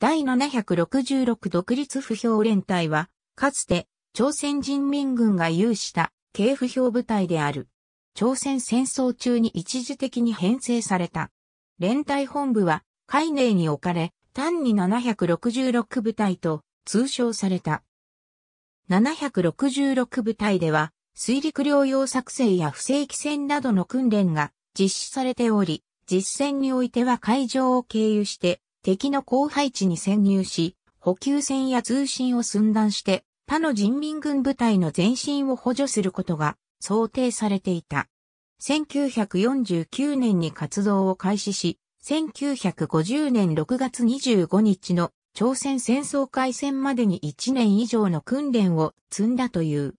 第766独立不評連隊は、かつて、朝鮮人民軍が有した、軽不評部隊である。朝鮮戦争中に一時的に編成された。連隊本部は、海嶺に置かれ、単に766部隊と通称された。766部隊では、水陸両用作戦や不正規戦などの訓練が実施されており、実戦においては海上を経由して敵の後配置に潜入し、補給線や通信を寸断して、他の人民軍部隊の前進を補助することが想定されていた。1949年に活動を開始し、1950年6月25日の朝鮮戦争開戦までに1年以上の訓練を積んだという。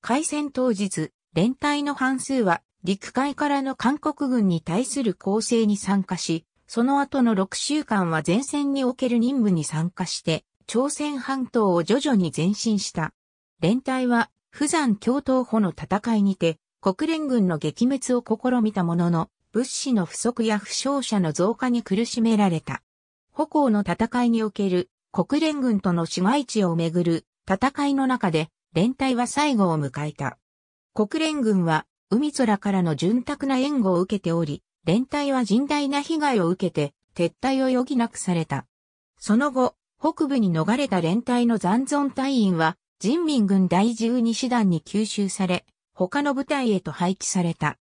開戦当日、連隊の半数は陸海からの韓国軍に対する攻勢に参加し、その後の6週間は前線における任務に参加して、朝鮮半島を徐々に前進した。連隊は、釜山共闘歩の戦いにて、国連軍の撃滅を試みたものの、物資の不足や負傷者の増加に苦しめられた。歩行の戦いにおける国連軍との市街地をめぐる戦いの中で連隊は最後を迎えた。国連軍は海空からの潤沢な援護を受けており、連隊は甚大な被害を受けて撤退を余儀なくされた。その後、北部に逃れた連隊の残存隊員は人民軍第12師団に吸収され、他の部隊へと配置された。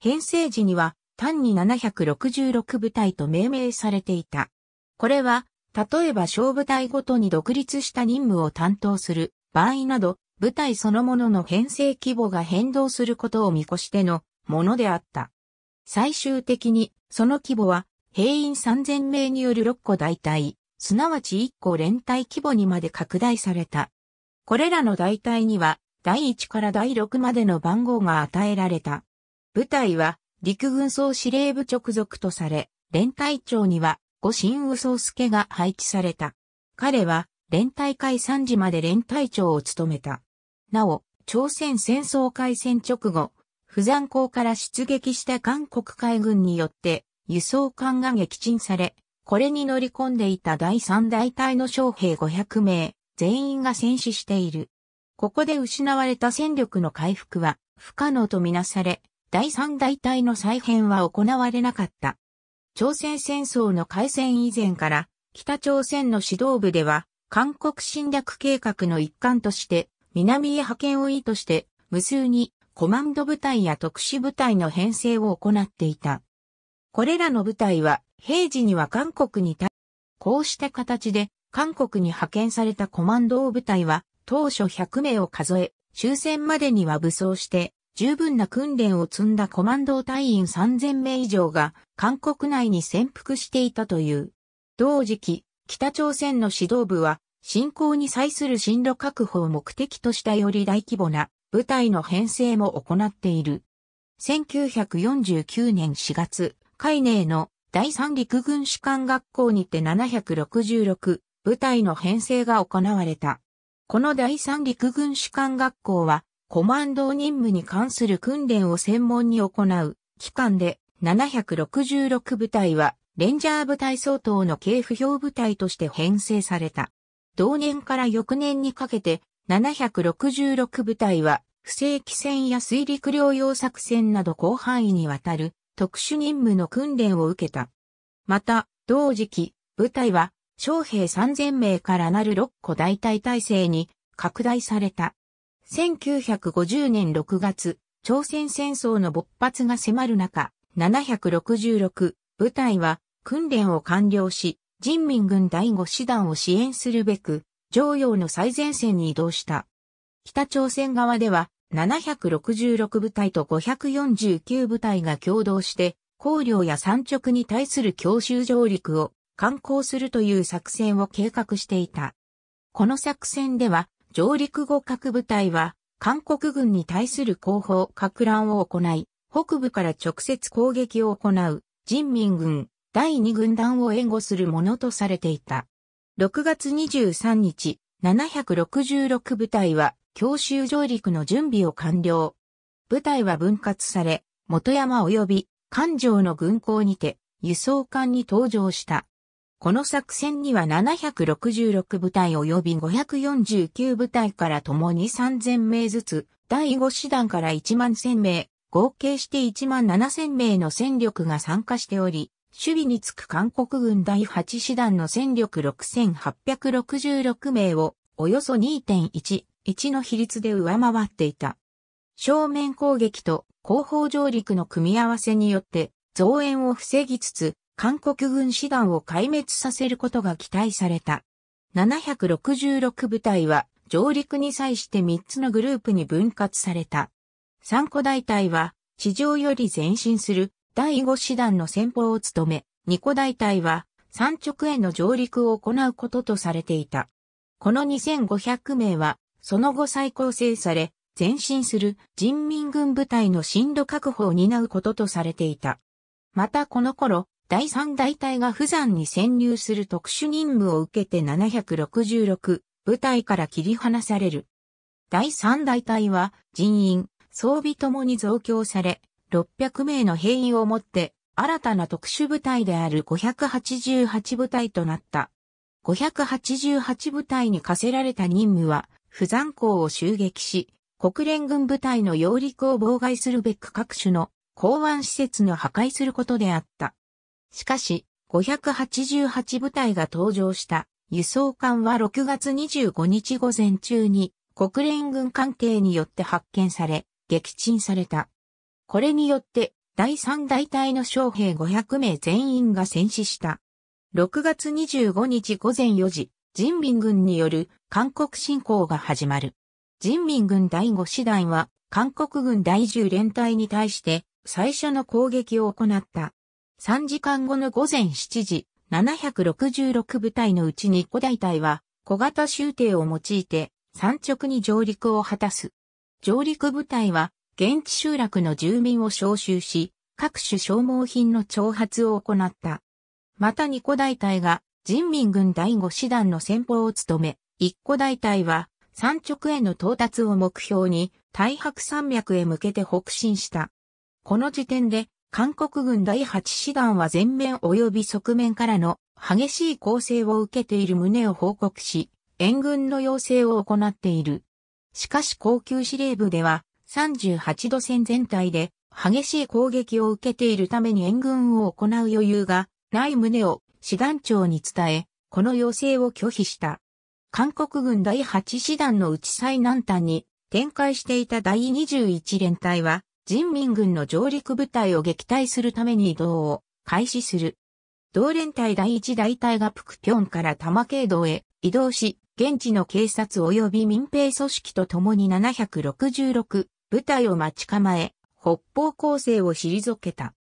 編成時には単に766部隊と命名されていた。これは、例えば小部隊ごとに独立した任務を担当する場合など、部隊そのものの編成規模が変動することを見越してのものであった。最終的に、その規模は、兵員3000名による6個大隊、すなわち1個連隊規模にまで拡大された。これらの大隊には、第1から第6までの番号が与えられた。部隊は、陸軍総司令部直属とされ、連隊長には、五神右宗助が配置された。彼は、連隊会3時まで連隊長を務めた。なお、朝鮮戦争開戦直後、釜山港から出撃した韓国海軍によって輸送艦が撃沈され、これに乗り込んでいた第三大隊の将兵500名、全員が戦死している。ここで失われた戦力の回復は不可能とみなされ、第三大隊の再編は行われなかった。朝鮮戦争の開戦以前から、北朝鮮の指導部では、韓国侵略計画の一環として、南へ派遣を意図して、無数にコマンド部隊や特殊部隊の編成を行っていた。これらの部隊は平時には韓国にこうした形で韓国に派遣されたコマンド部隊は当初100名を数え、終戦までには武装して十分な訓練を積んだコマンド隊員3000名以上が韓国内に潜伏していたという。同時期、北朝鮮の指導部は侵攻に際する進路確保を目的としたより大規模な部隊の編成も行っている。1949年4月、海寧の第三陸軍士官学校にて766部隊の編成が行われた。この第三陸軍士官学校は、コマンド任務に関する訓練を専門に行う機関で、766部隊は、レンジャー部隊相当の系不評部隊として編成された。同年から翌年にかけて、766部隊は、不正規戦や水陸両用作戦など広範囲にわたる特殊任務の訓練を受けた。また、同時期、部隊は、将兵3000名からなる6個大隊体制に拡大された。1950年6月、朝鮮戦争の勃発が迫る中、766部隊は訓練を完了し、人民軍第5師団を支援するべく、常用の最前線に移動した。北朝鮮側では766部隊と549部隊が共同して、高陵や山直に対する強襲上陸を観光するという作戦を計画していた。この作戦では、上陸後各部隊は、韓国軍に対する後方拡乱を行い、北部から直接攻撃を行う、人民軍、第二軍団を援護するものとされていた。6月23日、766部隊は、強襲上陸の準備を完了。部隊は分割され、元山及び環状の軍港にて輸送艦に登場した。この作戦には766部隊及び549部隊から共に3000名ずつ、第5師団から1万1000名、合計して1万7000名の戦力が参加しており、守備につく韓国軍第8師団の戦力6866名を、およそ2.1、1の比率で上回っていた。正面攻撃と後方上陸の組み合わせによって増援を防ぎつつ、韓国軍師団を壊滅させることが期待された。766部隊は上陸に際して3つのグループに分割された。3個大隊は地上より前進する第5師団の先鋒を務め、二個大隊は山直への上陸を行うこととされていた。この2500名は、その後再構成され、前進する人民軍部隊の進路確保を担うこととされていた。またこの頃、第3大隊が富山に潜入する特殊任務を受けて766部隊から切り離される。第3大隊は人員、装備ともに増強され、600名の兵員をもって、新たな特殊部隊である588部隊となった。588部隊に課せられた任務は、不残港を襲撃し、国連軍部隊の揚陸を妨害するべく各種の港湾施設の破壊することであった。しかし、588部隊が登場した輸送艦は6月25日午前中に国連軍関係によって発見され、撃沈された。これによって、第3大隊の将兵500名全員が戦死した。6月25日午前4時、人民軍による韓国侵攻が始まる。人民軍第5師団は、韓国軍第10連隊に対して、最初の攻撃を行った。3時間後の午前7時、766部隊のうちに5大隊は、小型集艇を用いて、山直に上陸を果たす。上陸部隊は、現地集落の住民を召集し、各種消耗品の挑発を行った。また二個大隊が人民軍第五師団の先鋒を務め、一個大隊は山直への到達を目標に太白山脈へ向けて北進した。この時点で韓国軍第八師団は前面及び側面からの激しい攻勢を受けている旨を報告し、援軍の要請を行っている。しかし高級司令部では38度線全体で激しい攻撃を受けているために援軍を行う余裕がない旨を師団長に伝え、この要請を拒否した。韓国軍第8師団のうち最南端に展開していた第21連隊は、人民軍の上陸部隊を撃退するために移動を開始する。同連隊第1大隊がプクピョンから玉慶道へ移動し、現地の警察及び民兵組織と共に766部隊を待ち構え、北方攻勢を退けた。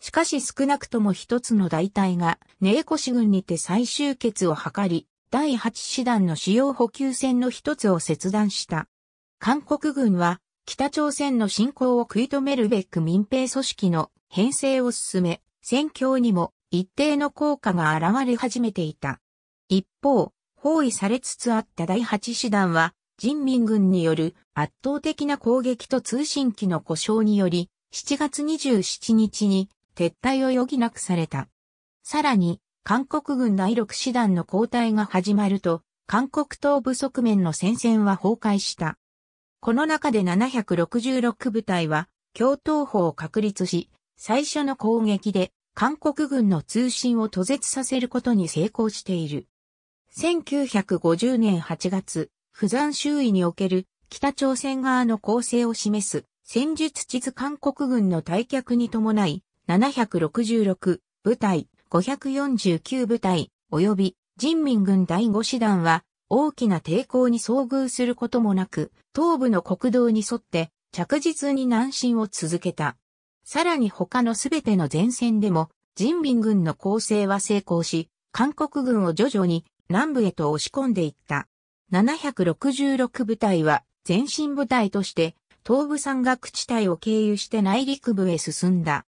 しかし少なくとも一つの大隊が、ネエコシ軍にて最終決を図り、第8師団の主要補給線の一つを切断した。韓国軍は、北朝鮮の侵攻を食い止めるべく民兵組織の編成を進め、戦況にも一定の効果が現れ始めていた。一方、包囲されつつあった第8師団は、人民軍による圧倒的な攻撃と通信機の故障により、7月27日に撤退を余儀なくされた。さらに、韓国軍第6師団の交代が始まると、韓国東部側面の戦線は崩壊した。この中で766部隊は、共闘法を確立し、最初の攻撃で韓国軍の通信を途絶させることに成功している。1950年8月、釜山周囲における北朝鮮側の構成を示す戦術地図韓国軍の退却に伴い766部隊549部隊及び人民軍第5師団は大きな抵抗に遭遇することもなく東部の国道に沿って着実に南進を続けた。さらに他のすべての前線でも人民軍の攻勢は成功し韓国軍を徐々に南部へと押し込んでいった。766部隊は前進部隊として東部山岳地帯を経由して内陸部へ進んだ。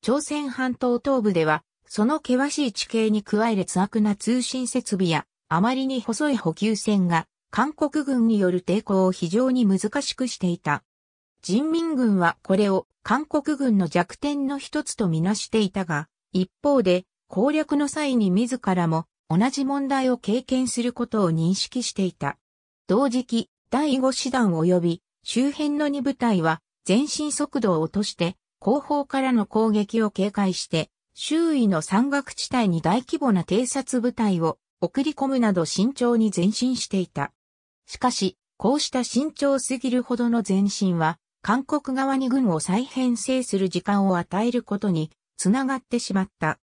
朝鮮半島東部では、その険しい地形に加え劣悪な通信設備や、あまりに細い補給線が、韓国軍による抵抗を非常に難しくしていた。人民軍はこれを韓国軍の弱点の一つとみなしていたが、一方で、攻略の際に自らも同じ問題を経験することを認識していた。同時期、第5師団及び周辺の2部隊は前進速度を落として後方からの攻撃を警戒して周囲の山岳地帯に大規模な偵察部隊を送り込むなど慎重に前進していた。しかし、こうした慎重すぎるほどの前進は、韓国側に軍を再編成する時間を与えることにつながってしまった。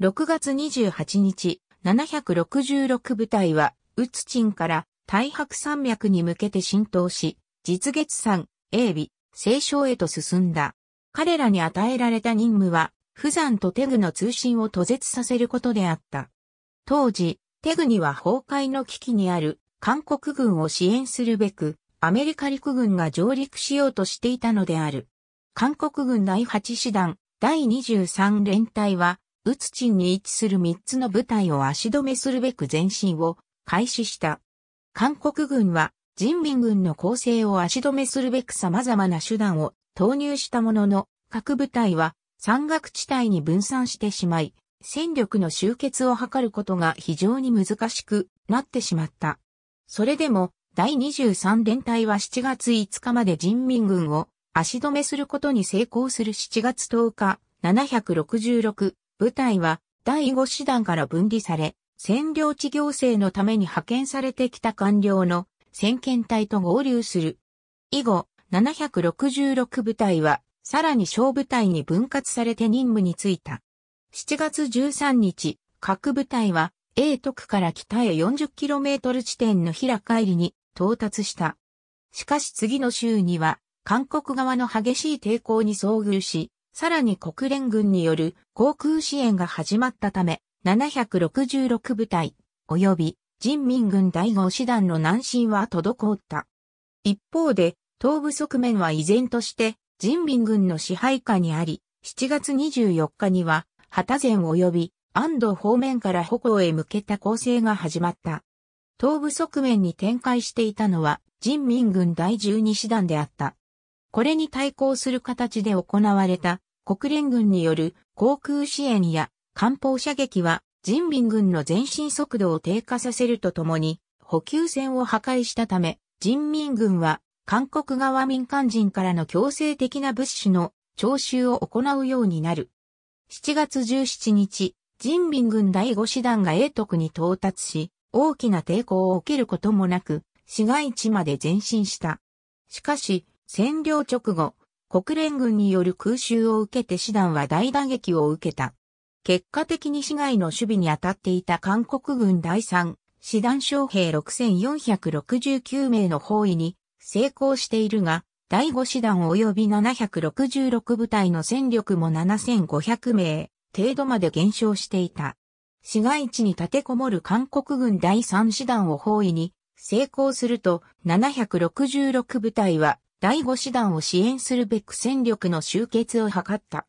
6月28日、766部隊は、ウツチンから大白山脈に向けて浸透し、実月山、英美、清昌へと進んだ。彼らに与えられた任務は、釜山とテグの通信を途絶させることであった。当時、テグには崩壊の危機にある韓国軍を支援するべく、アメリカ陸軍が上陸しようとしていたのである。韓国軍第8師団、第23連隊は、ウツチンに位置する3つの部隊を足止めするべく前進を開始した。韓国軍は人民軍の攻勢を足止めするべく様々な手段を投入したものの、各部隊は山岳地帯に分散してしまい、戦力の集結を図ることが非常に難しくなってしまった。それでも、第23連隊は7月5日まで人民軍を足止めすることに成功する7月10日、766部隊は第5師団から分離され、占領地行政のために派遣されてきた官僚の先遣隊と合流する。以後、766部隊は、さらに小部隊に分割されて任務に就いた。7月13日、各部隊は、英徳から北へ 40km 地点の平帰りに到達した。しかし次の週には、韓国側の激しい抵抗に遭遇し、さらに国連軍による航空支援が始まったため、766部隊、及び人民軍第5師団の南進は滞った。一方で、東部側面は依然として人民軍の支配下にあり、7月24日には、旗前及び安堵方面から北欧へ向けた攻勢が始まった。東部側面に展開していたのは人民軍第12師団であった。これに対抗する形で行われた国連軍による航空支援や艦砲射撃は人民軍の前進速度を低下させるとともに補給線を破壊したため人民軍は韓国側民間人からの強制的な物資の徴収を行うようになる。7月17日、人民軍第5師団が英徳に到達し、大きな抵抗を受けることもなく、市街地まで前進した。しかし、占領直後、国連軍による空襲を受けて師団は大打撃を受けた。結果的に市外の守備に当たっていた韓国軍第3、師団将兵6469名の包囲に成功しているが、第5師団及び766部隊の戦力も7500名程度まで減少していた。市街地に立てこもる韓国軍第3師団を包囲に成功すると766部隊は第五師団を支援するべく戦力の集結を図った。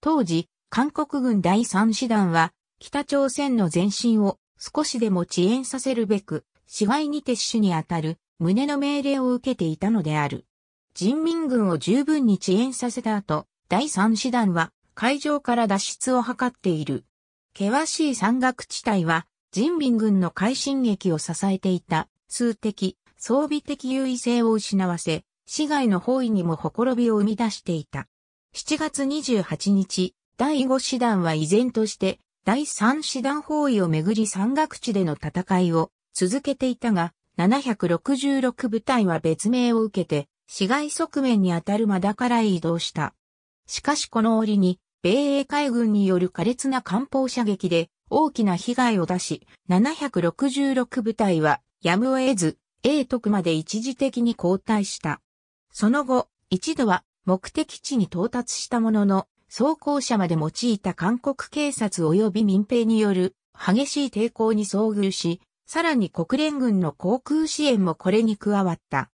当時、韓国軍第三師団は、北朝鮮の前進を少しでも遅延させるべく、市街に撤収にあたる旨の命令を受けていたのである。人民軍を十分に遅延させた後、第三師団は海上から脱出を図っている。険しい山岳地帯は人民軍の快進撃を支えていた数的装備的優位性を失わせ、市外の包囲にもほころびを生み出していた。7月28日、第5師団は依然として、第3師団包囲をめぐり山岳地での戦いを続けていたが、766部隊は別名を受けて、市外側面にあたる間だから移動した。しかしこの折に、米英海軍による苛烈な艦砲射撃で大きな被害を出し、766部隊はやむを得ず、英徳まで一時的に後退した。その後、一度は目的地に到達したものの、装甲車まで用いた韓国警察及び民兵による激しい抵抗に遭遇し、さらに国連軍の航空支援もこれに加わった。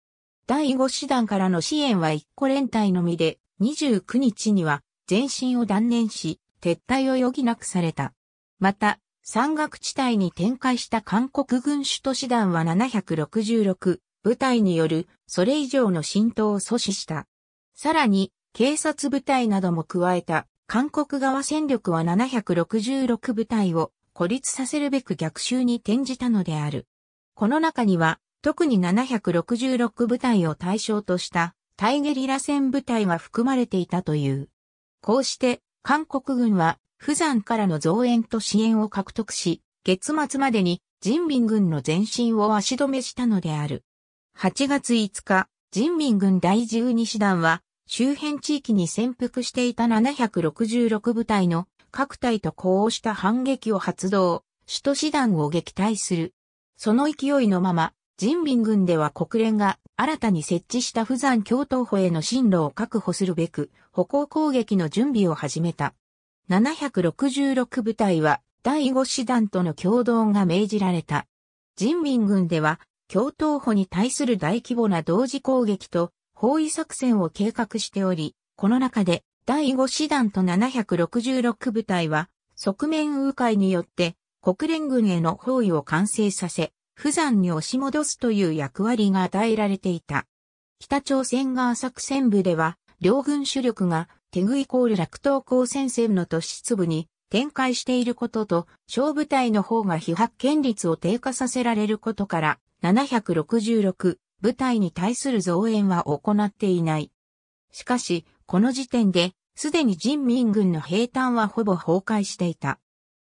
第5師団からの支援は一個連隊のみで、29日には前進を断念し、撤退を余儀なくされた。また、山岳地帯に展開した韓国軍首都師団は766、部隊によるそれ以上の浸透を阻止した。さらに、警察部隊なども加えた韓国側戦力は766部隊を孤立させるべく逆襲に転じたのである。この中には、特に766部隊を対象とした対ゲリラ戦部隊が含まれていたという。こうして、韓国軍は、釜山からの増援と支援を獲得し、月末までに人民軍の前進を足止めしたのである。8月5日、人民軍第12師団は、周辺地域に潜伏していた766部隊の各隊と呼応した反撃を発動、首都師団を撃退する。その勢いのまま、人民軍では国連が新たに設置した富山共闘歩への進路を確保するべく、歩行攻撃の準備を始めた。766部隊は第5師団との共同が命じられた。人民軍では共闘歩に対する大規模な同時攻撃と包囲作戦を計画しており、この中で第5師団と766部隊は側面迂回によって国連軍への包囲を完成させ、不山に押し戻すという役割が与えられていた。北朝鮮側作戦部では、両軍主力がテグイコール落東高戦線の突出部に展開していることと、小部隊の方が被発見率を低下させられることから、766部隊に対する増援は行っていない。しかし、この時点で、すでに人民軍の兵隊はほぼ崩壊していた。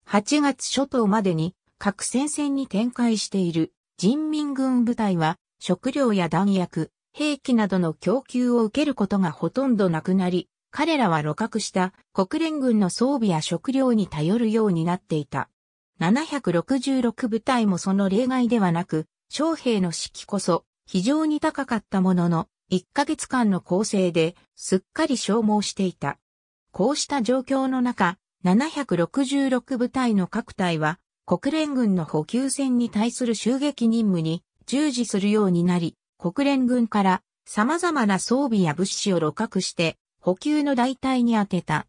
8月初頭までに各戦線に展開している人民軍部隊は食料や弾薬、兵器などの供給を受けることがほとんどなくなり、彼らは露獲した国連軍の装備や食料に頼るようになっていた。766部隊もその例外ではなく、将兵の士気こそ非常に高かったものの、1ヶ月間の構成ですっかり消耗していた。こうした状況の中、766部隊の各隊は国連軍の補給船に対する襲撃任務に従事するようになり、国連軍から様々な装備や物資を露獲して補給の代替に当てた。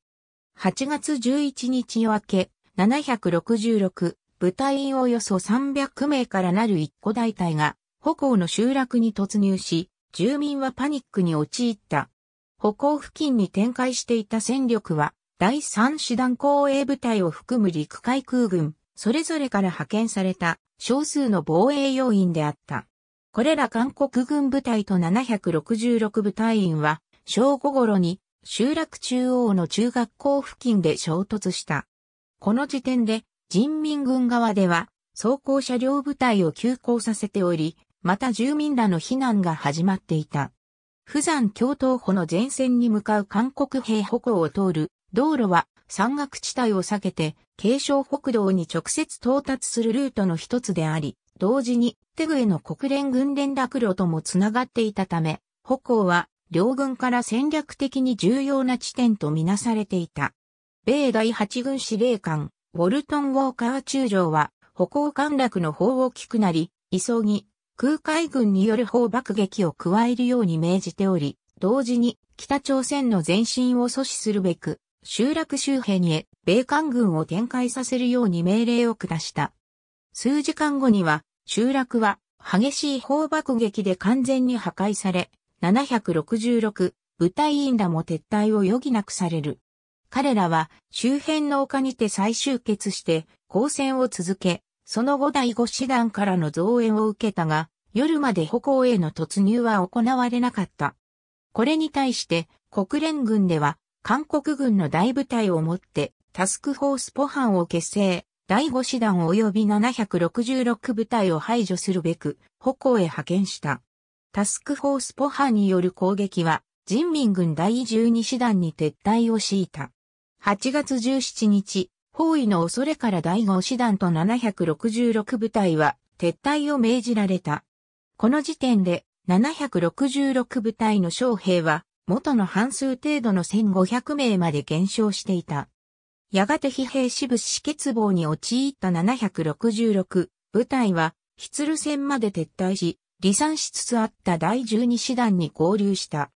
8月11日夜明け、766部隊員およそ300名からなる一個大隊が、歩行の集落に突入し、住民はパニックに陥った。歩行付近に展開していた戦力は、第3師団後衛部隊を含む陸海空軍、それぞれから派遣された少数の防衛要員であった。これら韓国軍部隊と766部隊員は、正午頃に集落中央の中学校付近で衝突した。この時点で人民軍側では、装甲車両部隊を急行させており、また住民らの避難が始まっていた。釜山共闘歩の前線に向かう韓国兵歩行を通る道路は山岳地帯を避けて、軽症北道に直接到達するルートの一つであり、同時にテグへの国連軍連絡路ともつながっていたため、歩行は両軍から戦略的に重要な地点とみなされていた。米第8軍司令官、ウォルトン・ウォーカー中将は、歩行陥落の砲を聞くなり、急ぎ、空海軍による砲爆撃を加えるように命じており、同時に北朝鮮の前進を阻止するべく、集落周辺へ、米韓軍を展開させるように命令を下した。数時間後には、集落は激しい砲爆撃で完全に破壊され、766部隊員らも撤退を余儀なくされる。彼らは周辺の丘にて再集結して交戦を続け、その後第5師団からの増援を受けたが、夜まで歩行への突入は行われなかった。これに対して国連軍では韓国軍の大部隊をもってタスクフォースポハンを結成、第5師団及び766部隊を排除するべく、歩行へ派遣した。タスクフォースポハンによる攻撃は、人民軍第12師団に撤退を敷いた。8月17日、包囲の恐れから第5師団と766部隊は撤退を命じられた。この時点で766部隊の将兵は元の半数程度の1500名まで減少していた。やがて疲弊支部死欠乏に陥った766部隊は、ヒツル戦まで撤退し、離散しつつあった第12師団に合流した。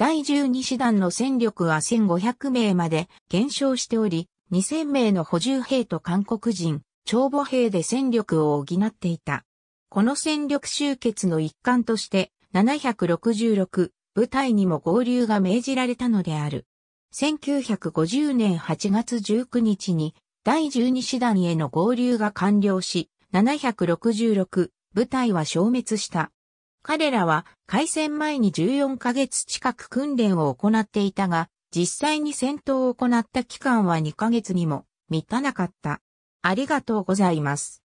第12師団の戦力は1500名まで減少しており、2000名の補充兵と韓国人、長母兵で戦力を補っていた。この戦力集結の一環として、766部隊にも合流が命じられたのである。1950年8月19日に第12師団への合流が完了し、766部隊は消滅した。彼らは開戦前に14ヶ月近く訓練を行っていたが、実際に戦闘を行った期間は2ヶ月にも満たなかった。ありがとうございます。